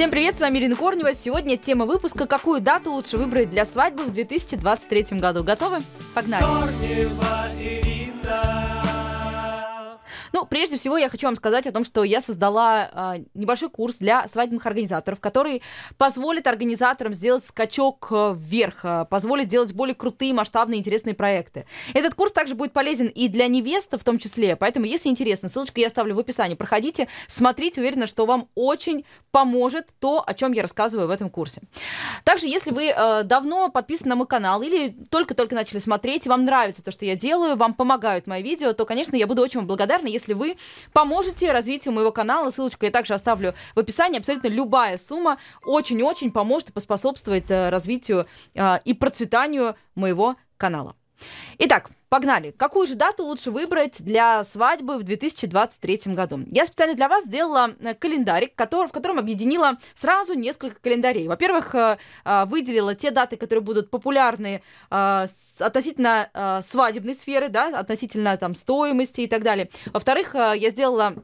Всем привет, с вами Ирина Корнева. Сегодня тема выпуска «Какую дату лучше выбрать для свадьбы в 2023 году?» Готовы? Погнали! Корнева, Ирина. Ну, прежде всего, я хочу вам сказать о том, что я создала э, небольшой курс для свадебных организаторов, который позволит организаторам сделать скачок э, вверх, э, позволит делать более крутые, масштабные, интересные проекты. Этот курс также будет полезен и для невесты в том числе, поэтому, если интересно, ссылочку я оставлю в описании, проходите, смотрите, уверена, что вам очень поможет то, о чем я рассказываю в этом курсе. Также, если вы э, давно подписаны на мой канал или только-только начали смотреть, вам нравится то, что я делаю, вам помогают мои видео, то, конечно, я буду очень вам благодарна, если если вы поможете развитию моего канала. Ссылочку я также оставлю в описании. Абсолютно любая сумма очень-очень поможет и поспособствует э, развитию э, и процветанию моего канала. Итак, погнали. Какую же дату лучше выбрать для свадьбы в 2023 году? Я специально для вас сделала э, календарик, который, в котором объединила сразу несколько календарей. Во-первых, э, э, выделила те даты, которые будут популярны относительно свадебной сферы, да, относительно там стоимости и так далее. Во-вторых, я сделала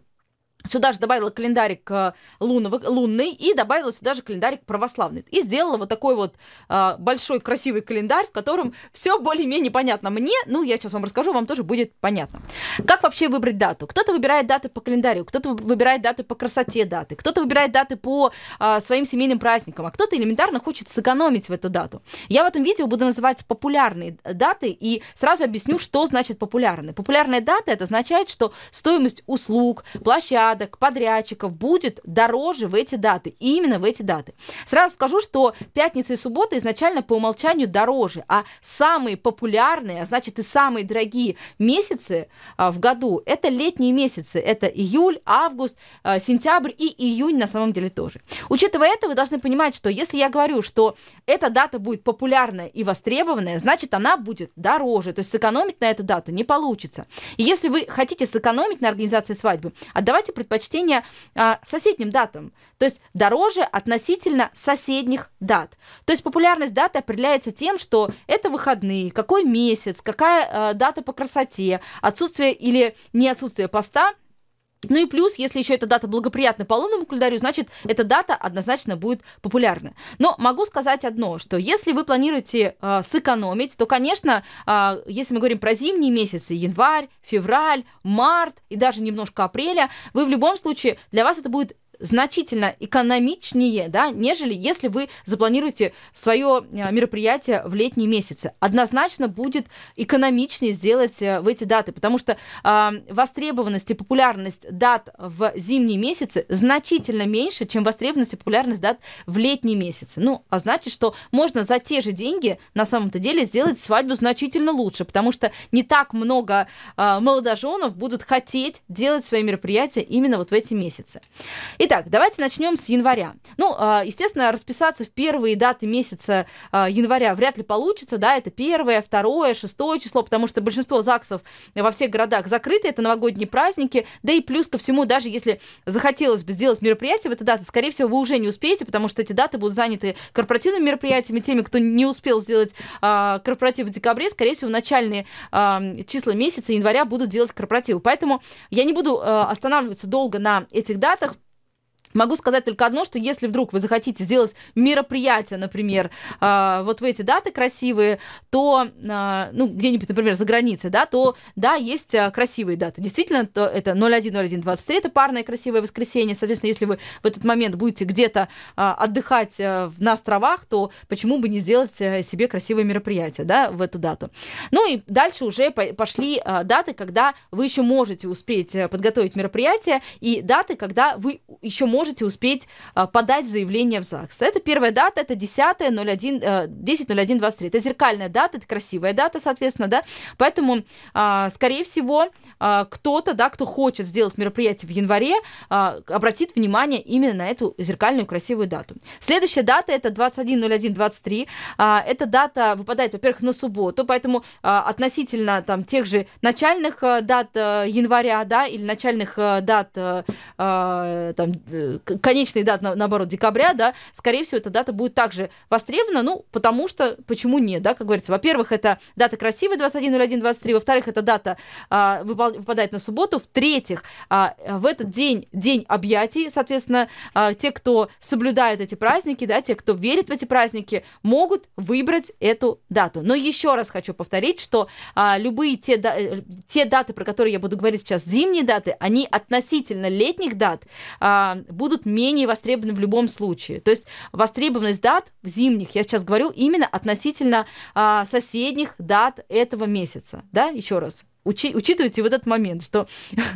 Сюда же добавила календарик э, лунного, лунный и добавила сюда же календарик православный. И сделала вот такой вот э, большой красивый календарь, в котором все более-менее понятно мне. Ну, я сейчас вам расскажу, вам тоже будет понятно. Как вообще выбрать дату? Кто-то выбирает даты по календарю, кто-то выбирает даты по красоте даты, кто-то выбирает даты по э, своим семейным праздникам, а кто-то элементарно хочет сэкономить в эту дату. Я в этом видео буду называть популярные э, даты и сразу объясню, что значит популярные. Популярные даты это означает, что стоимость услуг, площадь, площадок, подрядчиков будет дороже в эти даты, именно в эти даты. Сразу скажу, что пятница и суббота изначально по умолчанию дороже, а самые популярные, а значит и самые дорогие месяцы а, в году – это летние месяцы, это июль, август, а, сентябрь и июнь на самом деле тоже. Учитывая это, вы должны понимать, что если я говорю, что эта дата будет популярная и востребованная, значит она будет дороже, то есть сэкономить на эту дату не получится. И если вы хотите сэкономить на организации свадьбы, отдавайте предпочтение а, соседним датам, то есть дороже относительно соседних дат. То есть популярность даты определяется тем, что это выходные, какой месяц, какая а, дата по красоте, отсутствие или не отсутствие поста – ну и плюс, если еще эта дата благоприятна по лунному календарю, значит, эта дата однозначно будет популярна. Но могу сказать одно, что если вы планируете э, сэкономить, то, конечно, э, если мы говорим про зимние месяцы, январь, февраль, март и даже немножко апреля, вы в любом случае, для вас это будет значительно экономичнее, да, нежели если вы запланируете свое э, мероприятие в летние месяцы. Однозначно будет экономичнее сделать э, в эти даты, потому что э, востребованность и популярность дат в зимние месяцы значительно меньше, чем востребованность и популярность дат в летние месяцы. Ну, а значит, что можно за те же деньги на самом-то деле сделать свадьбу значительно лучше, потому что не так много э, молодоженов будут хотеть делать свои мероприятия именно вот в эти месяцы. Итак, давайте начнем с января. Ну, а, естественно, расписаться в первые даты месяца а, января вряд ли получится, да, это первое, второе, шестое число, потому что большинство ЗАГСов во всех городах закрыты, это новогодние праздники, да и плюс ко всему, даже если захотелось бы сделать мероприятие в этой даты, скорее всего, вы уже не успеете, потому что эти даты будут заняты корпоративными мероприятиями, теми, кто не успел сделать а, корпоратив в декабре, скорее всего, начальные числа месяца января будут делать корпоративы. Поэтому я не буду останавливаться долго на этих датах, Могу сказать только одно, что если вдруг вы захотите сделать мероприятие, например, э, вот в эти даты красивые, то, э, ну, где-нибудь, например, за границей, да, то, да, есть а, красивые даты. Действительно, то это 010123, это парное красивое воскресенье. Соответственно, если вы в этот момент будете где-то э, отдыхать э, на островах, то почему бы не сделать э, себе красивое мероприятие, да, в эту дату. Ну и дальше уже пошли э, даты, когда вы еще можете успеть э, подготовить мероприятие, и даты, когда вы еще можете можете успеть а, подать заявление в ЗАГС. Это первая дата, это 10.01.23. 10 э, это зеркальная дата, это красивая дата, соответственно, да. Поэтому, а, скорее всего, а, кто-то, да, кто хочет сделать мероприятие в январе, обратит внимание именно на эту зеркальную красивую дату. Следующая дата это 21.01.23. Эта дата выпадает, во-первых, на субботу, поэтому относительно там тех же начальных э, дат э, января, да, или начальных дат там конечной даты, на, наоборот, декабря, да, скорее всего, эта дата будет также востребована, ну, потому что, почему нет, да, как говорится, во-первых, это дата красивая 21.01.23, во-вторых, эта дата а, выпадает на субботу, в-третьих, а, в этот день, день объятий, соответственно, а, те, кто соблюдает эти праздники, да, те, кто верит в эти праздники, могут выбрать эту дату. Но еще раз хочу повторить, что а, любые те, да, э, те даты, про которые я буду говорить сейчас, зимние даты, они относительно летних дат а, будут будут менее востребованы в любом случае. То есть востребованность дат в зимних, я сейчас говорю именно относительно а, соседних дат этого месяца. Да, еще раз учи, учитывайте вот этот момент, что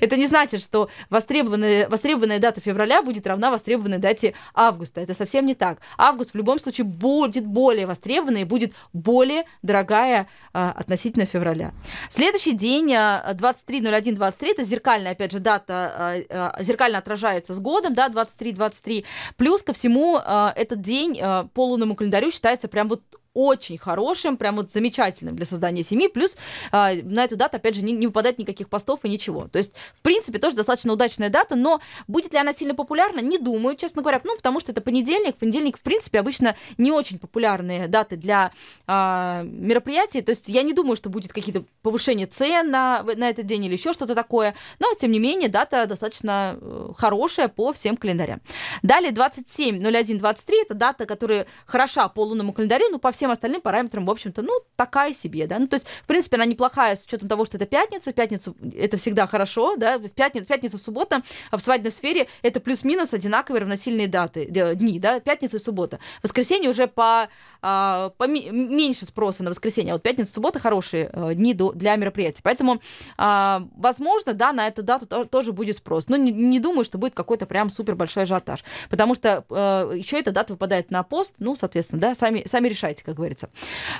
это не значит, что востребованная, востребованная дата февраля будет равна востребованной дате августа. Это совсем не так. Август в любом случае будет более востребованной, будет более дорогая а, относительно февраля. Следующий день, 23.01.23, а, это зеркальная, опять же, дата, а, а, зеркально отражается с годом, да, 23.23. Плюс ко всему, а, этот день а, по лунному календарю считается прям вот очень хорошим, прям вот замечательным для создания семьи. Плюс э, на эту дату, опять же, не, не выпадает никаких постов и ничего. То есть, в принципе, тоже достаточно удачная дата, но будет ли она сильно популярна, не думаю, честно говоря. Ну, потому что это понедельник. Понедельник, в принципе, обычно не очень популярные даты для э, мероприятий. То есть я не думаю, что будет какие-то повышения цен на, на этот день или еще что-то такое. Но, тем не менее, дата достаточно э, хорошая по всем календарям. Далее 27.01.23 это дата, которая хороша по лунному календарю, но по всем всем остальным параметрам, в общем-то, ну, такая себе, да. Ну, то есть, в принципе, она неплохая с учетом того, что это пятница. пятница, это всегда хорошо, да. В пятницу, пятница, суббота а в свадебной сфере это плюс-минус одинаковые равносильные даты, дни, да, пятница и суббота. Воскресенье уже по, а, по меньше спроса на воскресенье, а вот пятница, суббота хорошие э, дни для мероприятий. Поэтому, а, возможно, да, на эту дату тоже будет спрос. Но не, не думаю, что будет какой-то прям супер большой ажиотаж, потому что э, еще эта дата выпадает на пост, ну, соответственно, да, сами, сами решайте, как говорится.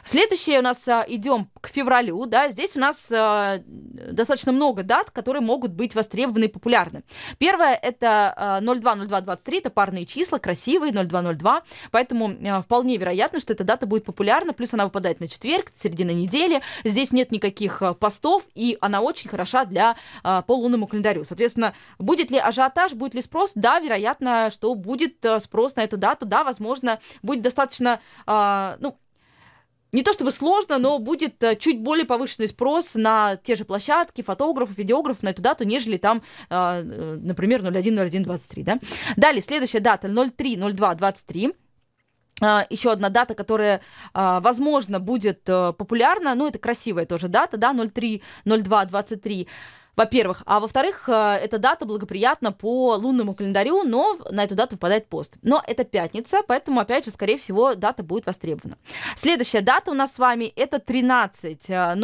Следующее у нас а, идем к февралю, да, здесь у нас а, достаточно много дат, которые могут быть востребованы и популярны. Первое это 020223, а, это парные числа, красивые, 0202, поэтому вполне вероятно, что эта дата будет популярна, плюс она выпадает на четверг, середина недели, здесь нет никаких постов, и она очень хороша для а, по лунному календарю. Соответственно, будет ли ажиотаж, будет ли спрос? Да, вероятно, что будет спрос на эту дату, да, возможно, будет достаточно, а, ну, не то чтобы сложно, но будет э, чуть более повышенный спрос на те же площадки, фотографов, видеографов на эту дату, нежели там, а, э, например, 01-01-23, да. Далее, следующая дата 03-02-23. А, еще одна дата, которая, а, возможно, будет э, популярна, ну, это красивая тоже дата, да, 03-02-23 во-первых. А во-вторых, э, эта дата благоприятна по лунному календарю, но на эту дату выпадает пост. Но это пятница, поэтому, опять же, скорее всего, дата будет востребована. Следующая дата у нас с вами это 13.01.23.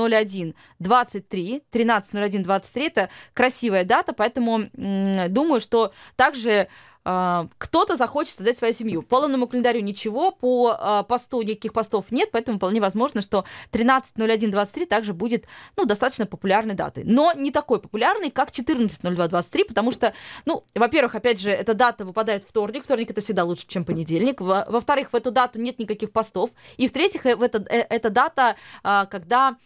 13.01.23 это красивая дата, поэтому думаю, что также а, кто-то захочет создать свою семью. По лунному календарю ничего, по а, посту никаких постов нет, поэтому вполне возможно, что 13.01.23 также будет ну, достаточно популярной датой. Но не такой популярной, как 14.02.23, потому что, ну, во-первых, опять же, эта дата выпадает вторник. Вторник это всегда лучше, чем понедельник. Во-вторых, в эту дату нет никаких постов. И в-третьих, это, это э, дата, а, когда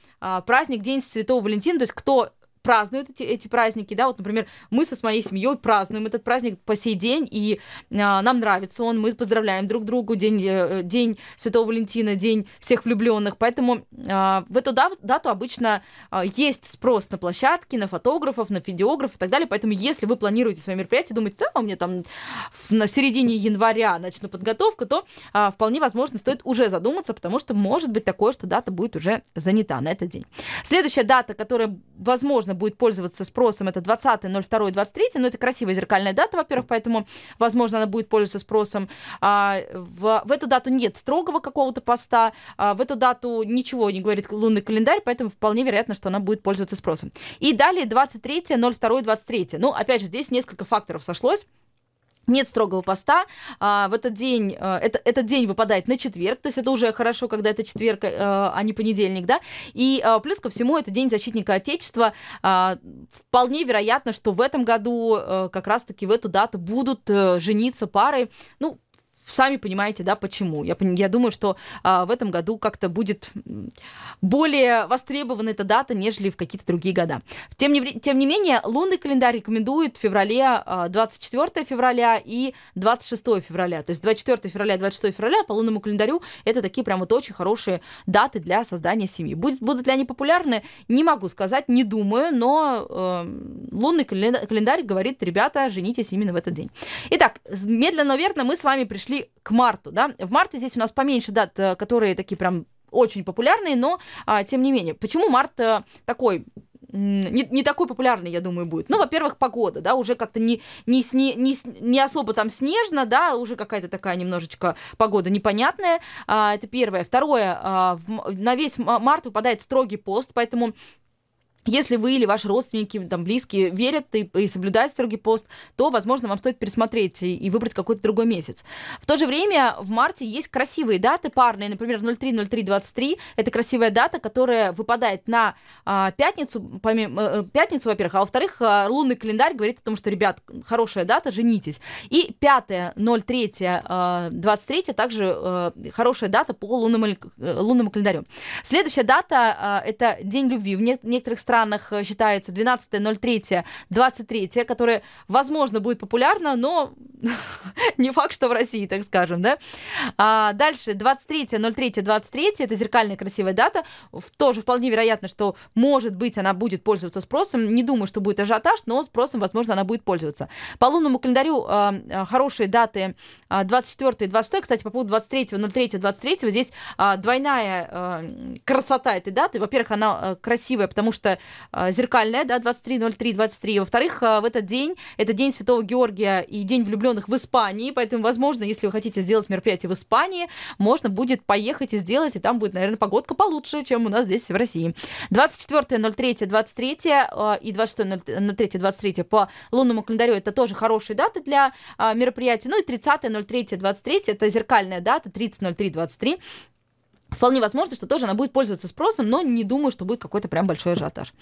праздник День Святого Валентина, то есть кто празднуют эти, эти праздники, да, вот, например, мы со своей семьей празднуем этот праздник по сей день, и а, нам нравится он, мы поздравляем друг другу день, э, день Святого Валентина, день всех влюбленных, поэтому а, в эту дату обычно а, есть спрос на площадки, на фотографов, на видеографов и так далее, поэтому если вы планируете свое мероприятие, думаете, да, у меня там в, на, середине января начну подготовку, то а, вполне возможно стоит уже задуматься, потому что может быть такое, что дата будет уже занята на этот день. Следующая дата, которая, возможно, будет пользоваться спросом, это 20, 02, 23, но это красивая зеркальная дата, во-первых, поэтому, возможно, она будет пользоваться спросом. А, в, в эту дату нет строгого какого-то поста, а, в эту дату ничего не говорит лунный календарь, поэтому вполне вероятно, что она будет пользоваться спросом. И далее 23, 02, 23. Ну, опять же, здесь несколько факторов сошлось нет строгого поста. А, в этот день, э, это, этот день выпадает на четверг, то есть это уже хорошо, когда это четверг, э, а, не понедельник, да. И э, плюс ко всему, это День защитника Отечества. А, вполне вероятно, что в этом году как раз-таки в эту дату будут жениться пары, ну, сами понимаете, да, почему. Я, я думаю, что а, в этом году как-то будет более востребована эта дата, нежели в какие-то другие года. Тем не, тем не менее, лунный календарь рекомендует в феврале, 24 а, февраля и 26 февраля. То есть 24 февраля и 26 февраля по лунному календарю это такие прям вот очень хорошие даты для создания семьи. Будет, будут ли они популярны, не могу сказать, не думаю, но э, лунный календарь говорит, ребята, женитесь именно в этот день. Итак, медленно, верно, мы с вами пришли перешли к марту, да. В марте здесь у нас поменьше дат, э, которые такие прям очень популярные, но а, тем не менее. Почему март а, такой не, не такой популярный, я думаю, будет. Ну, во-первых, погода, да, уже как-то не, не, сне, не, не особо там снежно, да, уже какая-то такая немножечко погода непонятная. А, это первое. Второе, а, в, на весь март выпадает строгий пост, поэтому если вы или ваши родственники, там, близкие верят и, и соблюдают строгий пост, то, возможно, вам стоит пересмотреть и, и выбрать какой-то другой месяц. В то же время в марте есть красивые даты парные, например, 03-03-23. Это красивая дата, которая выпадает на а, пятницу, помимо, э, э, пятницу, во-первых, а во-вторых, а, лунный календарь говорит о том, что, ребят, хорошая дата, женитесь. И 5-03-23 а, также э, хорошая дата по лунному, э, лунному календарю. Следующая дата э, это День любви. В не- некоторых странах странах э, считается 12.03.23, которое, возможно, будет популярно, но не факт, что в России, так скажем, да. А дальше 23.03.23, это зеркальная красивая дата, тоже вполне вероятно, что, может быть, она будет пользоваться спросом, не думаю, что будет ажиотаж, но спросом, возможно, она будет пользоваться. По лунному календарю э, хорошие даты э, а, 24 и 26, кстати, по поводу 23, 03, 23, здесь э, двойная э, красота этой даты, во-первых, она э, красивая, потому что Э, зеркальная, да, 23.03.23. Во-вторых, э, в этот день, это День Святого Георгия и День влюбленных в Испании, поэтому, возможно, если вы хотите сделать мероприятие в Испании, можно будет поехать и сделать, и там будет, наверное, погодка получше, чем у нас здесь в России. 24.03.23 э, и 26.03.23 по лунному календарю это тоже хорошие даты для мероприятий. Ну и 30.03.23 это зеркальная дата, 30.03.23. Вполне возможно, что тоже она будет пользоваться спросом, но не думаю, что будет какой-то прям большой ажиотаж.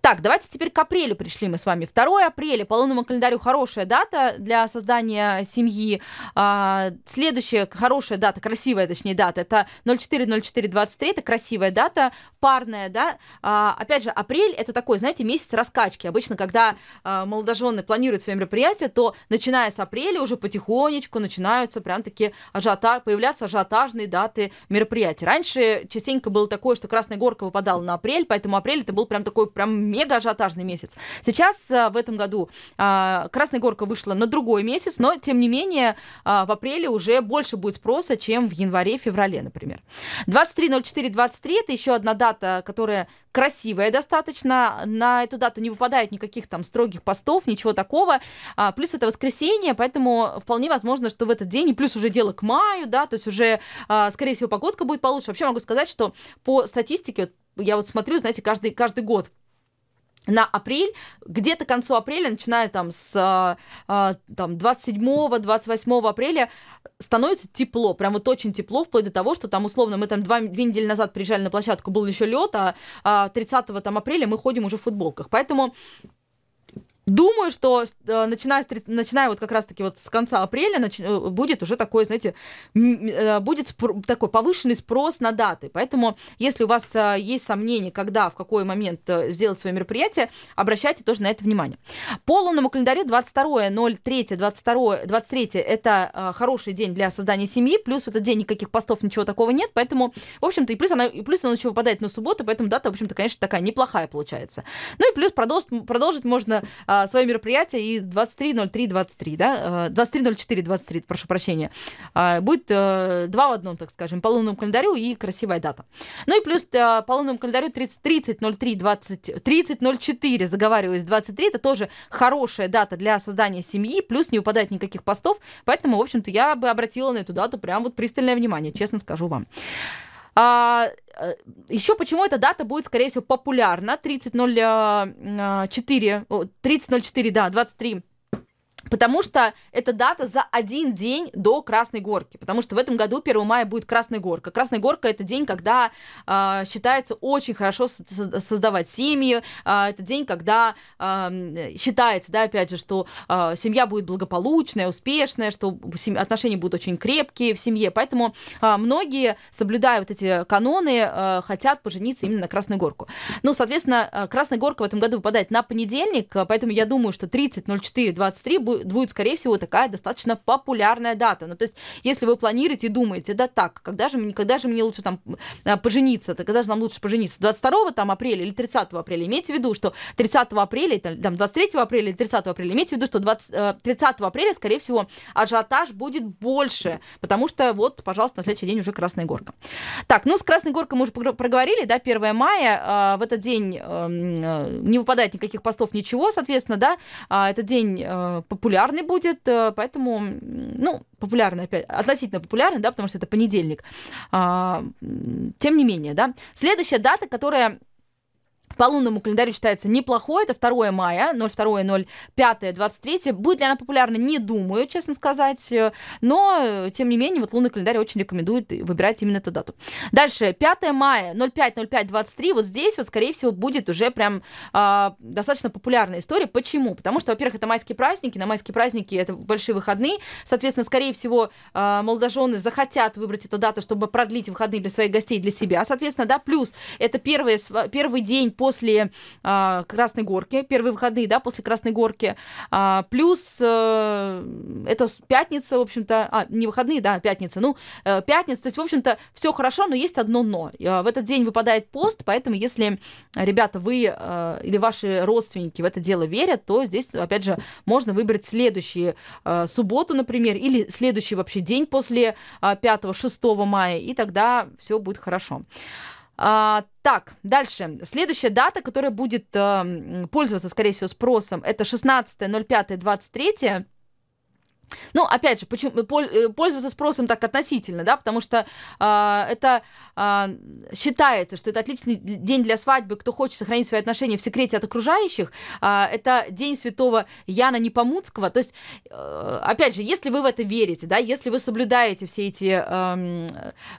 Так, давайте теперь к апрелю пришли мы с вами. 2 апреля по лунному календарю хорошая дата для создания семьи. А, следующая хорошая дата, красивая точнее дата, это 040423, это красивая дата, парная, да. А, опять же, апрель это такой, знаете, месяц раскачки. Обычно, когда а, молодожены планируют свои мероприятия, то начиная с апреля уже потихонечку начинаются прям такие ажиота... появляться ажиотажные даты мероприятий гулять. Раньше частенько было такое, что Красная Горка выпадала на апрель, поэтому апрель это был прям такой прям мега ажиотажный месяц. Сейчас э, в этом году э, Красная Горка вышла на другой месяц, но тем не менее э, в апреле уже больше будет спроса, чем в январе-феврале, например. 23.04.23 это еще одна дата, которая красивая достаточно, на эту дату не выпадает никаких там строгих постов, ничего такого, а, плюс это воскресенье, поэтому вполне возможно, что в этот день, и плюс уже дело к маю, да, то есть уже, а, скорее всего, погодка будет получше. Вообще могу сказать, что по статистике, я вот смотрю, знаете, каждый, каждый год на апрель, где-то к концу апреля, начиная там с а, а, там, 27-28 апреля, становится тепло, прям вот очень тепло, вплоть до того, что там условно мы там два, две недели назад приезжали на площадку, был еще лед, а 30 а там, апреля мы ходим уже в футболках. Поэтому Думаю, что э, начиная, с, начиная вот как раз-таки вот с конца апреля нач, э, будет уже такой, знаете, э, будет спр- такой повышенный спрос на даты. Поэтому, если у вас есть сомнения, когда, в какой момент сделать свое мероприятие, обращайте тоже на это внимание. По лунному календарю 22 03 это хороший день для создания семьи, плюс в этот день никаких постов, ничего такого нет, поэтому, в общем-то, и плюс, она, и плюс она еще выпадает на субботу, поэтому дата, в общем-то, конечно, такая неплохая получается. Ну и плюс продолжить, продолжить можно а, свое мероприятие, и 23.03.23, да, 23.04.23, а, прошу прощения, а, будет э, два в одном, так скажем, по лунному календарю и красивая дата. Ну и плюс э, по лунному календарю 30.03.20, 30.04, заговариваюсь, 23, это тоже хорошая дата для создания семьи, плюс не упадает никаких постов, поэтому, в общем-то, я бы обратила на эту дату прям вот пристальное внимание, честно скажу вам. А, э, еще почему эта дата будет, скорее всего, популярна. 30.04, 30.04, э, а, да, 23 Потому что это дата за один день до Красной Горки. Потому что в этом году 1 мая будет Красная Горка. Красная Горка это день, когда э, считается очень хорошо создавать семьи. Э, это день, когда э, считается, да, опять же, что э, семья будет благополучная, успешная, что сем... отношения будут очень крепкие в семье. Поэтому э, многие, соблюдая вот эти каноны, э, хотят пожениться именно на Красную Горку. Ну, соответственно, Красная Горка в этом году выпадает на понедельник, поэтому я думаю, что 30.04.23 будет будет, скорее всего, такая достаточно популярная дата. Ну, то есть, если вы планируете и думаете, да так, когда же, когда же мне лучше там а, пожениться, то когда же нам лучше пожениться, 22 там, апреля или 30 апреля, имейте в виду, что 30 апреля, там, 23 апреля или 30 апреля, имейте в виду, что 20, 30 э, апреля, скорее всего, ажиотаж будет больше, потому что вот, пожалуйста, на следующий день уже Красная Горка. Так, ну, с Красной Горкой мы уже проговорили, да, 1 мая, а, в этот день эм, э, не выпадает никаких постов, ничего, соответственно, да, а, этот день э, популярности популярный будет, э, поэтому, ну, популярный опять, относительно популярный, да, потому что это понедельник. А, тем не менее, да. Следующая дата, которая по лунному календарю считается неплохой, это 2 мая, 02, 05, 23. Будет ли она популярна, не думаю, честно сказать, э, но, э, тем не менее, вот лунный календарь очень рекомендует выбирать именно эту дату. Дальше, 5 мая, 05, 05, 23, вот здесь вот, скорее всего, будет уже прям э, достаточно популярная история. Почему? Потому что, во-первых, это майские праздники, на майские праздники это большие выходные, соответственно, скорее всего, э, молодожены захотят выбрать эту дату, чтобы продлить выходные для своих гостей, для себя, соответственно, да, плюс это первый, первый день по после а, Красной Горки, первые выходные, да, после Красной Горки. А, плюс а, это пятница, в общем-то, а, не выходные, да, а пятница, ну, э, пятница, то есть, в общем-то, все хорошо, но есть одно но. Э, в этот день выпадает пост, поэтому если, ребята, вы а, или ваши родственники в это дело верят, то здесь, опять же, можно выбрать следующую а, субботу, например, или следующий вообще день после 5-6 а, мая, и тогда все будет хорошо. А, так, дальше. Следующая дата, которая будет э, пользоваться, скорее всего, спросом, это 16.05.23. Ну, опять же, почему, э, э, пользоваться спросом так относительно, да, потому что э, это э, считается, что это отличный день для свадьбы, кто хочет сохранить свои отношения в секрете от окружающих, э, это день святого Яна Непомуцкого, то есть, э, опять же, если вы в это верите, да, если вы соблюдаете все эти э,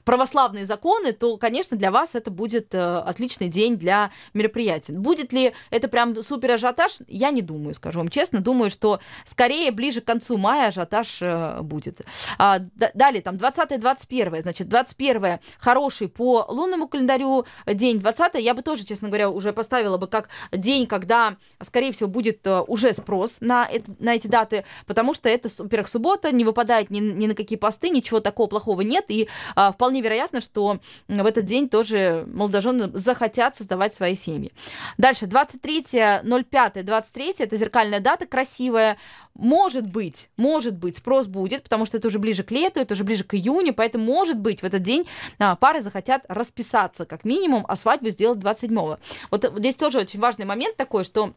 православные законы, то, конечно, для вас это будет э, отличный день для мероприятий. Будет ли это прям супер ажиотаж? Я не думаю, скажу вам честно, думаю, что скорее ближе к концу мая ажиотаж ажиотаж э, будет. А, далее, там 20-21, значит, 21 хороший по лунному календарю день, 20 я бы тоже, честно говоря, уже поставила бы как день, когда, скорее всего, будет э, уже спрос на, это, на эти даты, потому что это, во-первых, суббота, не выпадает ни, ни на какие посты, ничего такого плохого нет, и а, вполне вероятно, что в этот день тоже молодожены захотят создавать свои семьи. Дальше, 23.05.23, это зеркальная дата, красивая, может быть, может быть, спрос будет, потому что это уже ближе к лету, это уже ближе к июню, поэтому, может быть, в этот день а, пары захотят расписаться как минимум, а свадьбу сделать 27-го. Вот э, здесь тоже очень важный момент такой, что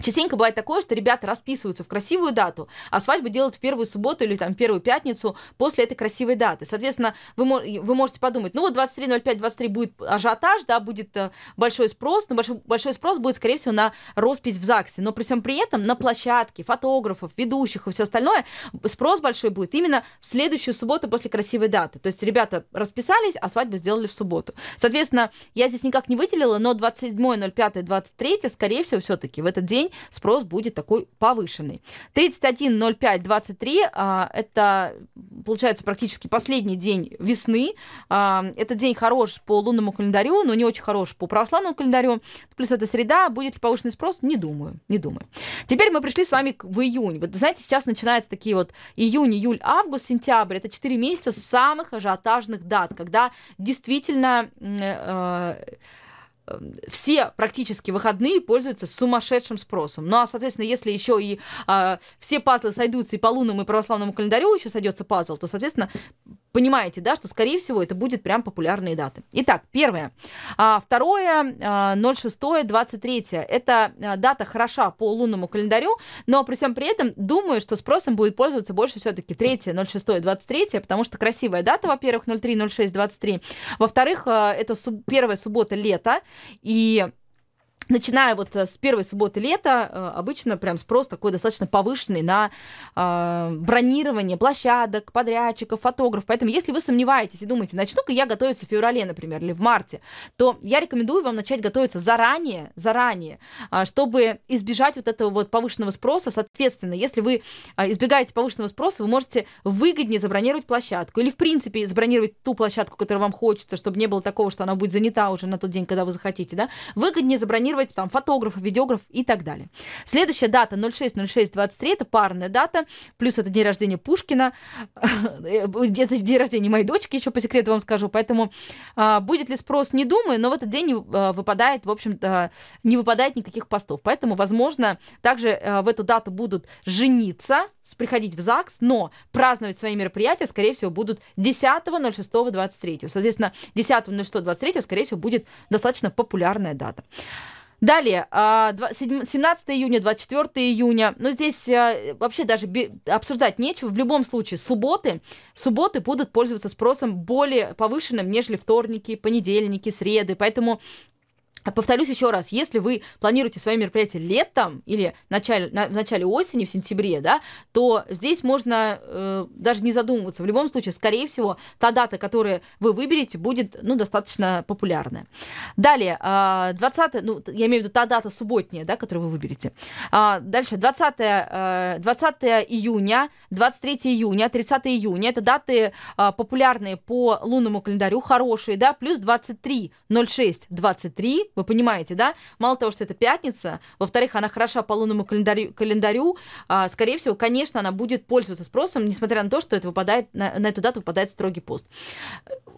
Частенько бывает такое, что ребята расписываются в красивую дату, а свадьбу делают в первую субботу или там первую пятницу после этой красивой даты. Соответственно, вы, вы можете подумать, ну вот 23.05.23 будет ажиотаж, да, будет э, большой спрос, но большой, большой спрос будет, скорее всего, на роспись в ЗАГСе. Но при всем при этом на площадке фотографов, ведущих и все остальное спрос большой будет именно в следующую субботу после красивой даты. То есть ребята расписались, а свадьбу сделали в субботу. Соответственно, я здесь никак не выделила, но 27.05.23, скорее всего, все-таки в этот день день спрос будет такой повышенный. 31.05.23 а, это, получается, практически последний день весны. А, этот день хорош по лунному календарю, но не очень хорош по православному календарю. Плюс это среда, будет ли повышенный спрос? Не думаю, не думаю. Теперь мы пришли с вами в июнь. Вот знаете, сейчас начинаются такие вот июнь, июль, август, сентябрь. Это 4 месяца самых ажиотажных дат, когда действительно э, э все практически выходные пользуются сумасшедшим спросом. Ну а, соответственно, если еще и э, все пазлы сойдутся и по лунному и православному календарю еще сойдется пазл, то, соответственно, понимаете, да, что, скорее всего, это будет прям популярные даты. Итак, первое. А, второе, а, 06, 23. Это а, дата хороша по лунному календарю, но при всем при этом думаю, что спросом будет пользоваться больше все-таки 3, 06, 23, потому что красивая дата, во-первых, 03, 06, 23. Во-вторых, а, это суб- первая суббота лета, и Начиная вот э, с первой субботы лета, э, обычно прям спрос такой достаточно повышенный на э, бронирование площадок, подрядчиков, фотографов. Поэтому если вы сомневаетесь и думаете, начну-ка я готовиться в феврале, например, или в марте, то я рекомендую вам начать готовиться заранее, заранее, а, чтобы избежать вот этого вот повышенного спроса. Соответственно, если вы а, избегаете повышенного спроса, вы можете выгоднее забронировать площадку или, в принципе, забронировать ту площадку, которая вам хочется, чтобы не было такого, что она будет занята уже на тот день, когда вы захотите, да, выгоднее забронировать фотографировать, там, фотографов, видеографов и так далее. Следующая дата 06.06.23, это парная дата, плюс это день рождения Пушкина, это день рождения моей дочки, еще по секрету вам скажу, поэтому а, будет ли спрос, не думаю, но в этот день а, выпадает, в общем-то, не выпадает никаких постов, поэтому, возможно, также а, в эту дату будут жениться, приходить в ЗАГС, но праздновать свои мероприятия, скорее всего, будут 10.06.23. Соответственно, 10.06.23, скорее всего, будет достаточно популярная дата. Далее, 17 а, июня, 24 июня. Но ну, здесь а, вообще даже обсуждать нечего. В любом случае, субботы, субботы будут пользоваться спросом более повышенным, нежели вторники, понедельники, среды. Поэтому а повторюсь еще раз, если вы планируете свои мероприятия летом или в начале, на, в начале осени, в сентябре, да, то здесь можно э, даже не задумываться. В любом случае, скорее всего, та дата, которую вы выберете, будет ну, достаточно популярная. Далее, э, а, 20, ну, я имею в виду та дата субботняя, да, которую вы выберете. А, дальше, 20, э, 20 июня, 23 июня, 30 июня. Это даты э, популярные по лунному календарю, хорошие, да, плюс 23, 06, 23, вы понимаете, да? Мало того, что это пятница, во-вторых, она хороша по лунному календарю, календарю а, скорее всего, конечно, она будет пользоваться спросом, несмотря на то, что это выпадает, на, на эту дату выпадает строгий пост.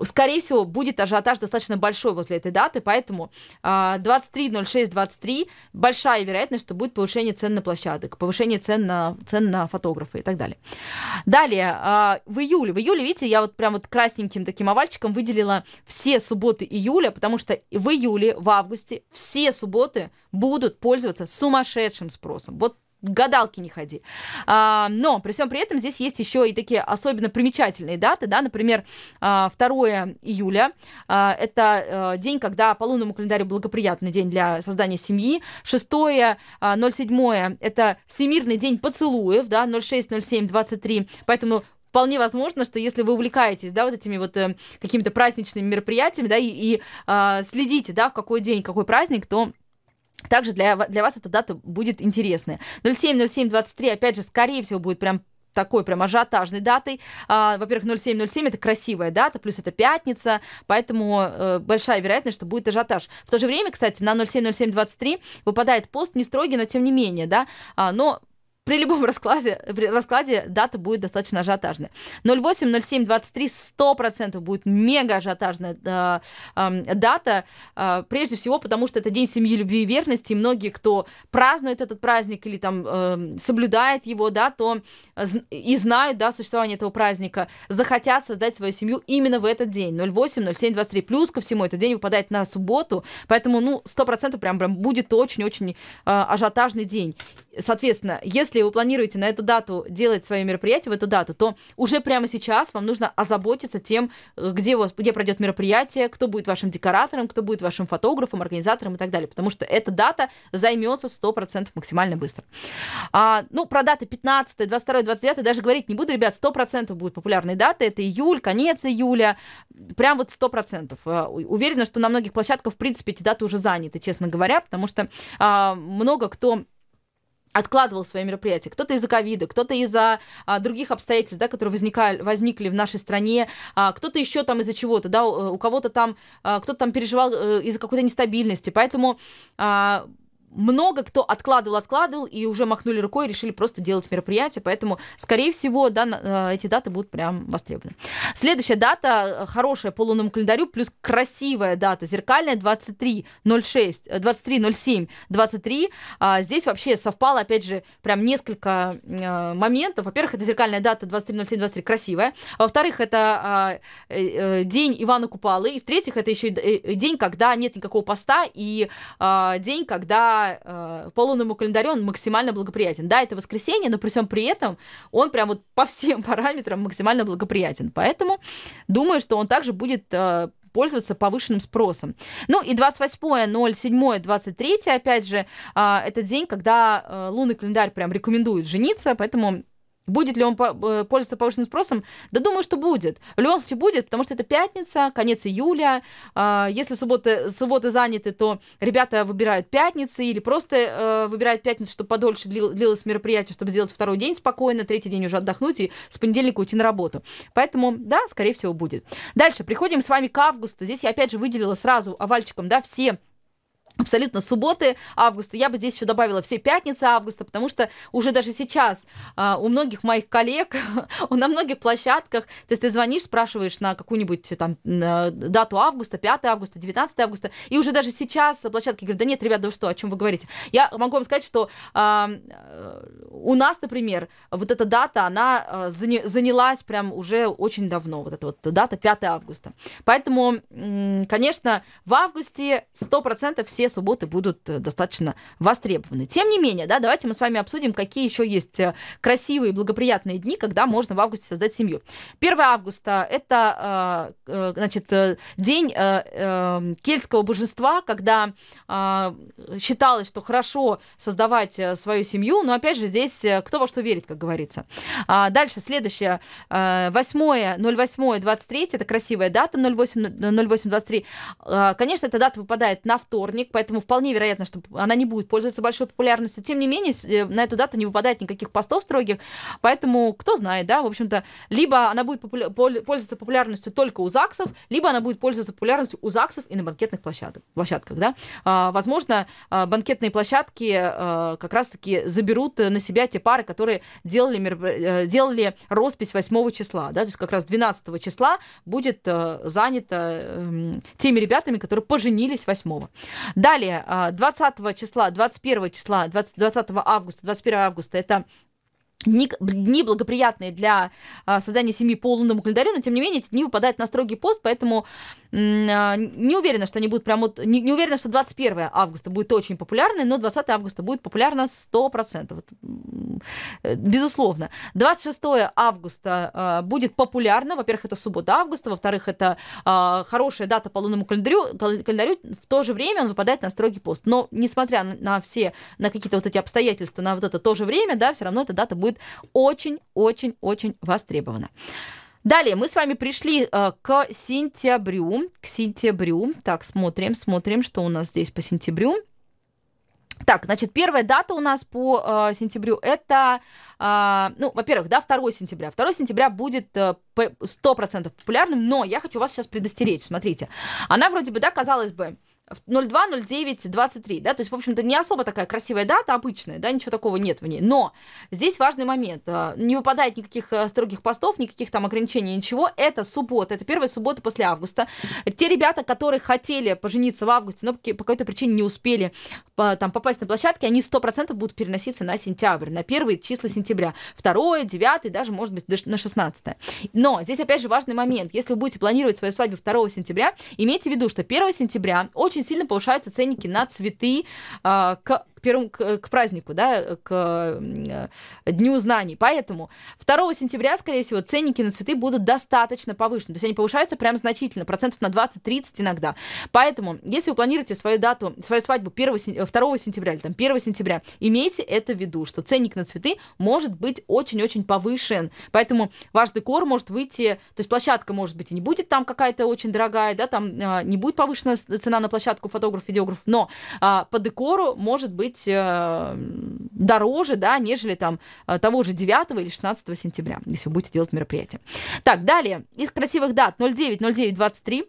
Скорее всего, будет ажиотаж достаточно большой возле этой даты, поэтому а, 23.06.23 большая вероятность, что будет повышение цен на площадок, повышение цен на, цен на фотографы и так далее. Далее, а, в июле, в июле, видите, я вот прям вот красненьким таким овальчиком выделила все субботы июля, потому что в июле, в августе, августе все субботы будут пользоваться сумасшедшим спросом. Вот гадалки не ходи. А, но при всем при этом здесь есть еще и такие особенно примечательные даты, да, например, 2 а, июля, а, это э, день, когда по лунному календарю благоприятный день для создания семьи, 6 07 а, это Всемирный день поцелуев, да, 06, 07, 23, поэтому вполне возможно, что если вы увлекаетесь, да, вот этими вот э, какими-то праздничными мероприятиями, да, и, и э, следите, да, в какой день, какой праздник, то также для, для вас эта дата будет интересная. 070723 опять же, скорее всего, будет прям такой прям ажиотажной датой. А, во-первых, 0707 это красивая дата, плюс это пятница, поэтому э, большая вероятность, что будет ажиотаж. В то же время, кстати, на 070723 выпадает пост не строгий, но тем не менее, да, а, но при любом раскладе, при раскладе дата будет достаточно ажиотажная. 08, 07, 23 100% будет мега ажиотажная э, э, дата, э, прежде всего потому, что это День семьи, любви и верности, и многие, кто празднует этот праздник или там э, соблюдает его, да, то и знают, да, существование этого праздника, захотят создать свою семью именно в этот день. 08, 07, 23 плюс ко всему этот день выпадает на субботу, поэтому, ну, 100% прям, прям будет очень-очень э, ажиотажный день. Соответственно, если вы планируете на эту дату делать свое мероприятие, в эту дату, то уже прямо сейчас вам нужно озаботиться тем, э, где, у вас, где пройдет мероприятие, кто будет вашим декоратором, кто будет вашим фотографом, организатором и так далее. Потому что эта дата займется 100% максимально быстро. А, ну, про даты 15, 22, 29 даже говорить не буду, ребят, 100% будут популярные даты. Это июль, конец июля, прям вот 100%. А, уверена, что на многих площадках, в принципе, эти даты уже заняты, честно говоря, потому что а, много кто откладывал свои мероприятия. Кто-то из-за ковида, кто-то из-за а, других обстоятельств, да, которые возникали, возникли в нашей стране, а, кто-то еще там из-за чего-то, да, у, у кого-то там, а, кто-то там переживал а, из-за какой-то нестабильности. Поэтому а, много кто откладывал, откладывал, и уже махнули рукой, и решили просто делать мероприятие, поэтому, скорее всего, да, э, эти даты будут прям востребованы. Следующая дата, э, хорошая по лунному календарю, плюс красивая дата, зеркальная, 2306, 2307, 23. Здесь вообще совпало, опять же, прям несколько э, моментов. Во-первых, это зеркальная дата 2307, 23, красивая. Во-вторых, это а, день Ивана Купалы. И в-третьих, это еще и день, когда нет никакого поста, и а, день, когда по э, по лунному календарю он максимально благоприятен. Да, это воскресенье, но при всем при этом он прям вот по всем параметрам максимально благоприятен. Поэтому думаю, что он также будет э, пользоваться повышенным спросом. Ну и 28, 07, 23, опять же, э, это день, когда э, лунный календарь прям рекомендует жениться, поэтому Будет ли он э, пользоваться повышенным спросом? Да думаю, что будет. В любом случае будет, потому что это пятница, конец июля. А, если субботы, субботы заняты, то ребята выбирают пятницы или просто э, выбирают пятницу, чтобы подольше длилось мероприятие, чтобы сделать второй день спокойно, третий день уже отдохнуть и с понедельника уйти на работу. Поэтому, да, скорее всего, будет. Дальше, приходим с вами к августу. Здесь я опять же выделила сразу овальчиком, да, все абсолютно субботы августа. Я бы здесь еще добавила все пятницы августа, потому что уже даже сейчас э, у многих моих коллег, на многих площадках, то есть ты звонишь, спрашиваешь на какую-нибудь там дату августа, 5 августа, 19 августа, и уже даже сейчас площадки говорят, да нет, ребят, да вы что, о чем вы говорите? Я могу вам сказать, что э, у нас, например, вот эта дата, она а, занялась прям уже очень давно, вот эта вот дата 5 августа. Поэтому, конечно, в августе 100% все все субботы будут э, достаточно востребованы. Тем не менее, да, давайте мы с вами обсудим, какие еще есть э, красивые и благоприятные дни, когда можно в августе создать семью. 1 августа – это, э, значит, день эм, кельтского божества, когда а, считалось, что хорошо создавать свою семью, но, опять же, здесь кто во что верит, как говорится. А, дальше, следующее, 8.08.23, это красивая дата, 08.23. А, конечно, эта дата выпадает на вторник, поэтому вполне вероятно, что она не будет пользоваться большой популярностью. Тем не менее, э, на эту дату не выпадает никаких постов строгих, поэтому кто знает, да, в общем-то, либо она будет популя- пользоваться популярностью только у ЗАГСов, либо она будет пользоваться популярностью у ЗАГСов и на банкетных площадках, площадках да. А, возможно, а, банкетные площадки а, как раз-таки заберут на себя те пары, которые делали, мер, э, делали роспись 8 числа, да, то есть как раз 12 числа будет а, занято эм, теми ребятами, которые поженились 8. Далее, 20 а, числа, 21 числа, 20, 20 августа, 21 августа, это дни, благоприятные для а, создания семьи по лунному календарю, но тем не менее эти дни выпадают на строгий пост, поэтому а, не уверена, что они будут прям вот, не, уверена, что 21 августа будет очень популярной, но 20 августа будет популярно 100%. Вот, безусловно. 26 августа а, будет популярно, во-первых, это суббота августа, во-вторых, это хорошая дата по лунному календарю, календарю, в то же время он выпадает на строгий пост. Но несмотря на все, на какие-то вот эти обстоятельства, на вот это то же время, да, все равно эта дата будет будет очень-очень-очень востребовано. Далее мы с вами пришли э, к сентябрю. К сентябрю. Так, смотрим, смотрим, что у нас здесь по сентябрю. Так, значит, первая дата у нас по э, сентябрю это, э, ну, во-первых, да, 2 сентября. 2 сентября будет э, 100% популярным, но я хочу вас сейчас предостеречь. Смотрите, она вроде бы, да, казалось бы, 02, 09, 23, да, то есть, в общем-то, не особо такая красивая дата, обычная, да, ничего такого нет в ней. Но здесь важный момент, а, не выпадает никаких э, строгих постов, никаких там ограничений, ничего, это суббота, это первая суббота после августа. Те ребята, которые хотели пожениться в августе, но по какой-то причине не успели там попасть на площадки, они 100% будут переноситься на сентябрь, на первые числа сентября, второе, девятое, даже, может быть, на 16 Но здесь, опять же, важный момент, если вы будете планировать свою свадьбу 2 сентября, имейте в виду, что 1 сентября очень очень сильно повышаются ценники на цветы а, к первому, к, к празднику, да, к э, Дню знаний. Поэтому 2 сентября, скорее всего, ценники на цветы будут достаточно повышены. То есть они повышаются прям значительно, процентов на 20-30 иногда. Поэтому, если вы планируете свою дату, свою свадьбу 1, 2 э, сентября или там 1 сентября, имейте это в виду, что ценник на цветы может быть очень-очень повышен. Поэтому ваш декор может выйти, то есть площадка, может быть, и не будет там какая-то очень дорогая, да, там э, не будет повышена цена на площадку фотограф, видеограф, но э, по декору может быть быть э, дороже, да, нежели там э, того же 9 или 16 сентября, если вы будете делать мероприятие. Так, далее. Из красивых дат 09, 09, 23.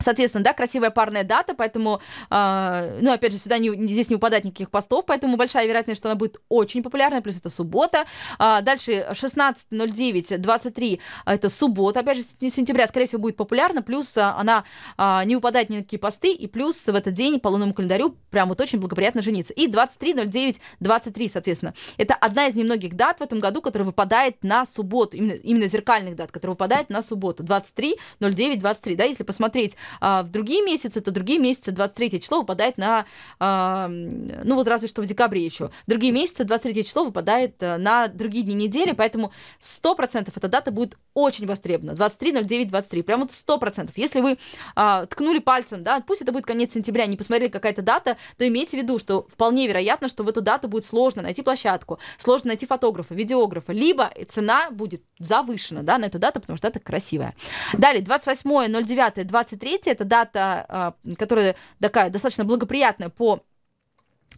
Соответственно, да, красивая парная дата, поэтому, э, ну, опять же, сюда не, здесь не упадать никаких постов, поэтому большая вероятность, что она будет очень популярна, плюс это суббота. Э, дальше 16.09.23, это суббота, опять же, с сентября, скорее всего, будет популярна, плюс а, она э, не упадает ни на какие посты, и плюс в этот день по лунному календарю прям вот очень благоприятно жениться. И 23.09.23, соответственно, это одна из немногих дат в этом году, которая выпадает на субботу, именно, именно зеркальных дат, которая выпадает на субботу, 23.09.23, да, если посмотреть а, в другие месяцы, то другие месяцы 23 число выпадает на, а, ну вот разве что в декабре еще, другие месяцы 23 число выпадает э, на другие дни недели, поэтому 100% эта дата будет очень востребовано. 23.09.23. 23. Прям вот 100%. Если вы а, ткнули пальцем, да, пусть это будет конец сентября, не посмотрели какая-то дата, то имейте в виду, что вполне вероятно, что в эту дату будет сложно найти площадку, сложно найти фотографа, видеографа, либо цена будет завышена, да, на эту дату, потому что дата красивая. Далее, 28.09.23. Это дата, а, которая такая достаточно благоприятная по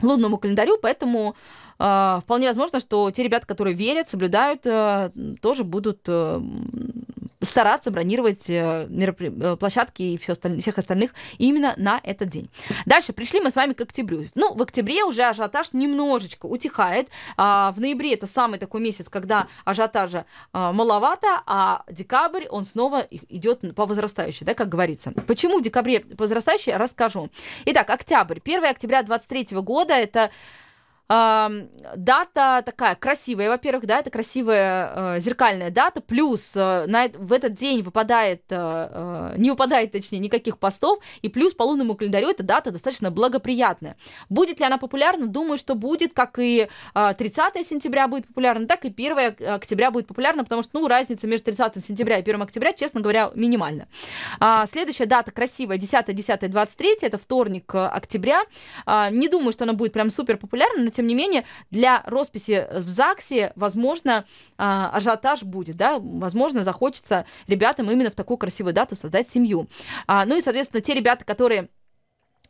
лунному календарю, поэтому а, вполне возможно, что те ребята, которые верят, соблюдают, э, тоже будут э, стараться бронировать э, площадки и все осталь... всех остальных именно на этот день. Дальше пришли мы с вами к октябрю. Ну, в октябре уже ажиотаж немножечко утихает. А, в ноябре это самый такой месяц, когда ажиотажа а, маловато, а декабрь, он снова идет по возрастающей, да, как говорится. Почему в декабре возрастающий, расскажу. Итак, октябрь. 1 октября 2023 года это дата такая красивая, во-первых, да, это красивая э, зеркальная дата, плюс э, на, в этот день выпадает, э, э, не выпадает, точнее, никаких постов, и плюс по лунному календарю эта дата достаточно благоприятная. Будет ли она популярна? Думаю, что будет, как и э, 30 сентября будет популярна, так и 1 октября будет популярна, потому что, ну, разница между 30 сентября и 1 октября, честно говоря, минимальна. А, следующая дата красивая, 10, 10, 23, это вторник э, октября. А, не думаю, что она будет прям супер популярна, но тем не менее, для росписи э, в ЗАГСе, возможно, а, ажиотаж будет, да, возможно, захочется ребятам именно в такую красивую дату создать семью. А, ну и, соответственно, те ребята, которые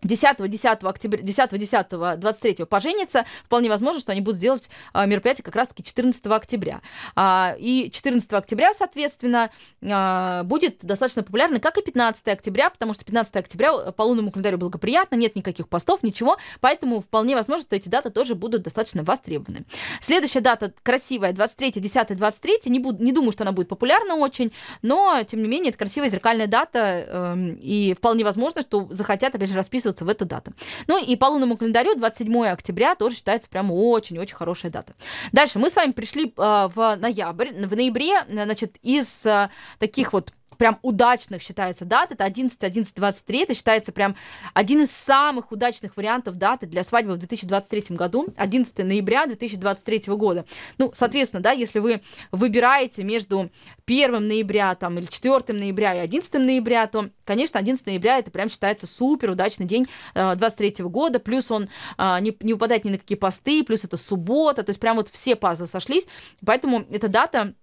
10-10 октября, 10-10, 23 поженятся, вполне возможно, что они будут делать а, мероприятие как раз-таки 14 октября. А, и 14 октября, соответственно, а, будет достаточно популярно, как и 15 октября, потому что 15 октября э, по лунному календарю благоприятно, нет никаких постов, ничего, поэтому вполне возможно, что эти даты тоже будут достаточно востребованы. Следующая дата красивая, 23, 10, 23, не, буду, не думаю, что она будет популярна очень, но, тем не менее, это красивая зеркальная дата, эм, и вполне возможно, что захотят, опять же, расписывать вписываться в эту дату. Ну и по лунному календарю 27 октября тоже считается прям очень-очень хорошая дата. Дальше мы с вами пришли а, в ноябрь, в ноябре, значит, из а, таких вот прям удачных считается дат. Это 11, 11, 23. Это считается прям один из самых удачных вариантов даты для свадьбы в 2023 году. 11 ноября 2023 года. Ну, соответственно, да, если вы выбираете между 1 ноября там, или 4 ноября и 11 ноября, то, конечно, 11 ноября это прям считается супер удачный день э, 23 года. Плюс он э, не, не выпадает ни на какие посты, плюс это суббота. То есть прям вот все пазлы сошлись. Поэтому эта дата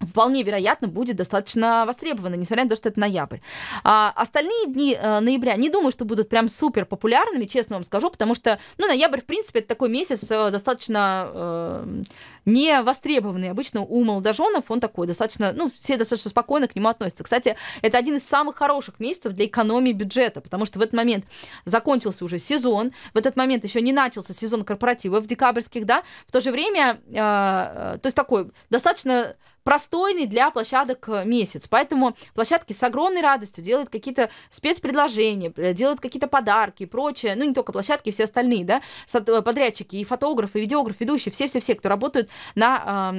вполне вероятно, будет достаточно востребовано, несмотря на то, что это ноябрь. А остальные дни э, ноября не думаю, что будут прям супер популярными, честно вам скажу, потому что, ну, ноябрь, в принципе, это такой месяц э, достаточно э, не востребованный. Обычно у молодоженов он такой достаточно, ну, все достаточно спокойно к нему относятся. Кстати, это один из самых хороших месяцев для экономии бюджета, потому что в этот момент закончился уже сезон, в этот момент еще не начался сезон корпоративов декабрьских, да, в то же время, э, э то есть такой достаточно простойный для площадок э, месяц. Поэтому площадки с огромной радостью делают какие-то спецпредложения, э, делают какие-то подарки и прочее. Ну, не только площадки, все остальные, да, э, подрядчики, и фотографы, и видеограф, ведущие, все-все-все, кто работают на,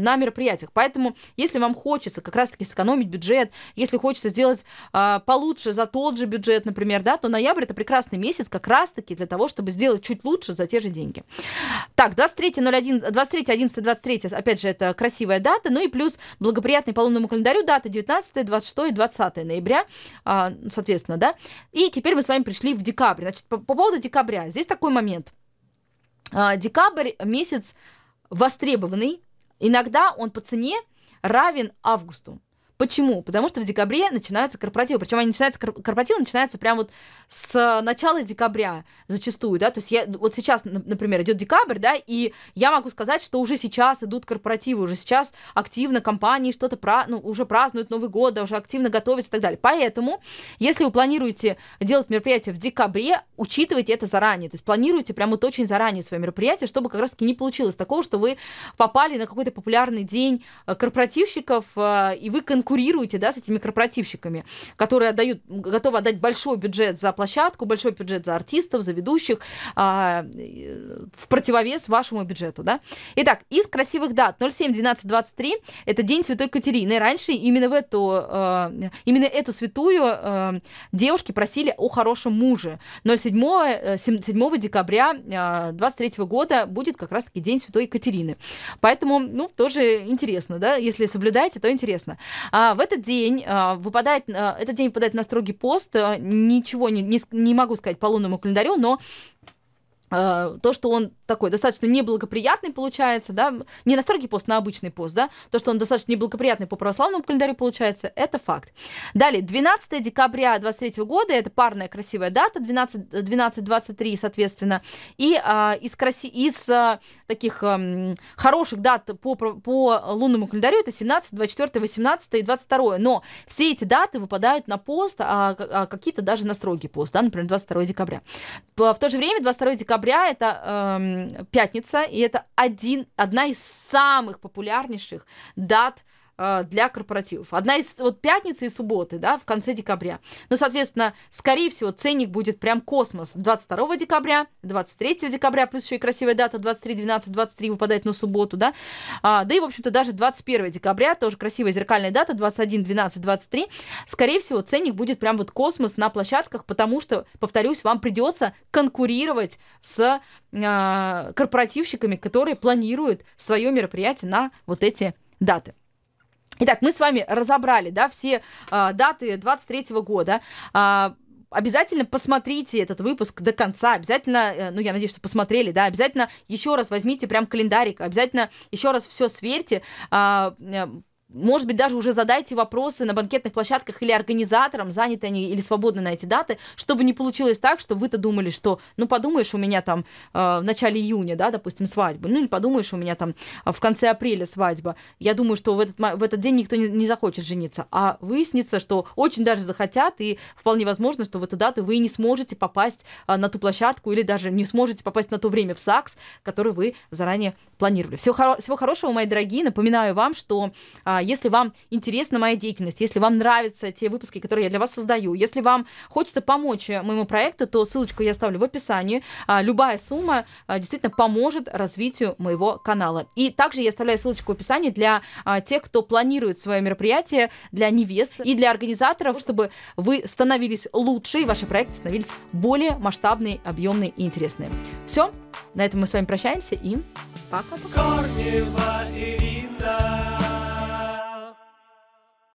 на мероприятиях. Поэтому, если вам хочется как раз-таки сэкономить бюджет, если хочется сделать а, получше за тот же бюджет, например, да, то ноябрь это прекрасный месяц как раз-таки для того, чтобы сделать чуть лучше за те же деньги. Так, 23.01, 23.11, 23, опять же, это красивая дата, ну и плюс благоприятный по лунному календарю даты 19, 26 и 20 ноября, а, соответственно, да. И теперь мы с вами пришли в декабрь. Значит, по, по поводу декабря, здесь такой момент. А, декабрь месяц востребованный, иногда он по цене равен августу. Почему? Потому что в декабре начинаются корпоративы. Причем они начинаются, корпоративы начинаются прямо вот с э, начала декабря зачастую, да, то есть я, вот сейчас, например, идет декабрь, да, и я могу сказать, что уже сейчас идут корпоративы, уже сейчас активно компании что-то про, ну, уже празднуют Новый год, да, уже активно готовятся и так далее. Поэтому, если вы планируете делать мероприятие в декабре, учитывайте это заранее, то есть планируйте прямо вот очень заранее свое мероприятие, чтобы как раз-таки не получилось такого, что вы попали на какой-то популярный день э, корпоративщиков, э, и вы конкурируете конкурируете да, с этими корпоративщиками, которые отдают, готовы отдать большой бюджет за площадку, большой бюджет за артистов, за ведущих, а, э, в противовес вашему бюджету. Да? Итак, из красивых дат 07 12 23 это День Святой Катерины. Раньше именно, в эту, э, именно эту святую а, девушки просили о хорошем муже. 07, 7 декабря 23 года будет как раз-таки День Святой Екатерины. Поэтому, ну, тоже интересно, да, если соблюдаете, то интересно. А, а в этот день а, выпадает, а, этот день выпадает на строгий пост, а, ничего не, не, не могу сказать по лунному календарю, но Э, то, что он такой достаточно неблагоприятный получается, да, не на строгий пост, на обычный пост, да, то, что он достаточно неблагоприятный по православному календарю получается, это факт. Далее, 12 декабря 23 года, это парная красивая дата, 12-23, соответственно, и а, из, краси, из а, таких а, хороших дат по, по лунному календарю это 17, 24, 18 и 22, но все эти даты выпадают на пост, а, а какие-то даже на строгий пост, да, например, 22 декабря. В то же время 22 декабря декабря это эм, пятница, и это один, одна из самых популярнейших дат а, для корпоративов. Одна из вот пятницы и субботы, да, в конце декабря. Ну, соответственно, скорее всего, ценник будет прям космос 22 декабря, 23 декабря, плюс еще и красивая дата 23, 12, 23 выпадает на субботу, да. А, да и, в общем-то, даже 21 декабря, тоже красивая зеркальная дата, 21, 12, 23. Скорее всего, ценник будет прям вот космос на площадках, потому что, повторюсь, вам придется конкурировать с а, корпоративщиками, которые планируют свое мероприятие на вот эти даты. Итак, мы с вами разобрали, да, все а, даты 23 -го года. А, обязательно посмотрите этот выпуск до конца, обязательно, э, ну, я надеюсь, что посмотрели, да, обязательно еще раз возьмите прям календарик, обязательно еще раз все сверьте, а, может быть, даже уже задайте вопросы на банкетных площадках или организаторам, заняты они или свободны на эти даты, чтобы не получилось так, что вы-то думали, что, ну, подумаешь, у меня там э, в начале июня, да, допустим, свадьба, ну, или подумаешь, у меня там э, в конце апреля свадьба. Я думаю, что в этот, в этот день никто не, не захочет жениться. А выяснится, что очень даже захотят, и вполне возможно, что в эту дату вы не сможете попасть э, на ту площадку или даже не сможете попасть на то время в САКС, который вы заранее планировали. Всего, хоро- всего хорошего, мои дорогие. Напоминаю вам, что а, если вам интересна моя деятельность, если вам нравятся те выпуски, которые я для вас создаю, если вам хочется помочь э, моему проекту, то ссылочку я оставлю в описании. А, любая сумма а, действительно поможет развитию моего канала. И также я оставляю ссылочку в описании для а, тех, кто планирует свое мероприятие, для невест и для организаторов, чтобы вы становились лучше и ваши проекты становились более масштабные, объемные и интересные. Все, на этом мы с вами прощаемся и пока! Корнева Ирина.